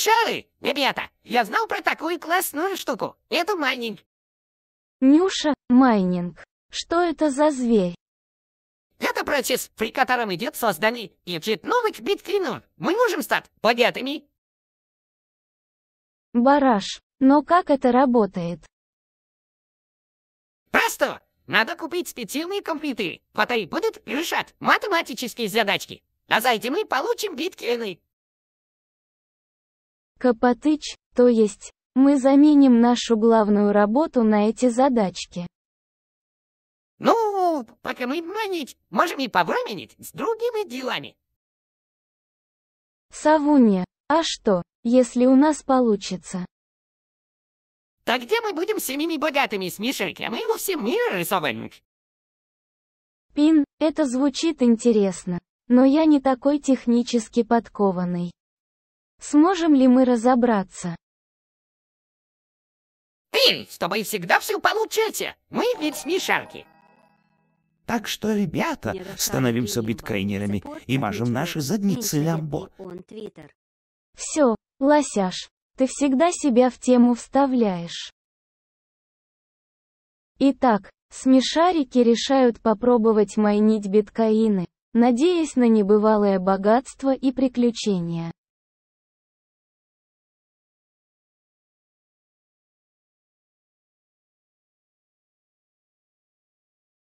шары! Ребята, я знал про такую классную штуку. Это майнинг. Нюша, майнинг. Что это за зверь? Это процесс, при котором идет создание и новых биткоинов. Мы можем стать богатыми. Бараш, но как это работает? Просто! Надо купить специальные компьютеры, которые будут решать математические задачки. А за этим мы получим биткоины. Копотыч, то есть, мы заменим нашу главную работу на эти задачки. Ну, пока мы манить, можем и повременить с другими делами. Савунья, а что, если у нас получится? Так где мы будем самими богатыми смешек, а мы его всем мир рисовым. Пин, это звучит интересно, но я не такой технически подкованный. Сможем ли мы разобраться? Ты с всегда все получаете. Мы ведь смешарки. Так что, ребята, становимся биткоинерами и мажем наши задницы лямбо. Все, лосяш, ты всегда себя в тему вставляешь. Итак, смешарики решают попробовать майнить биткоины, надеясь на небывалое богатство и приключения.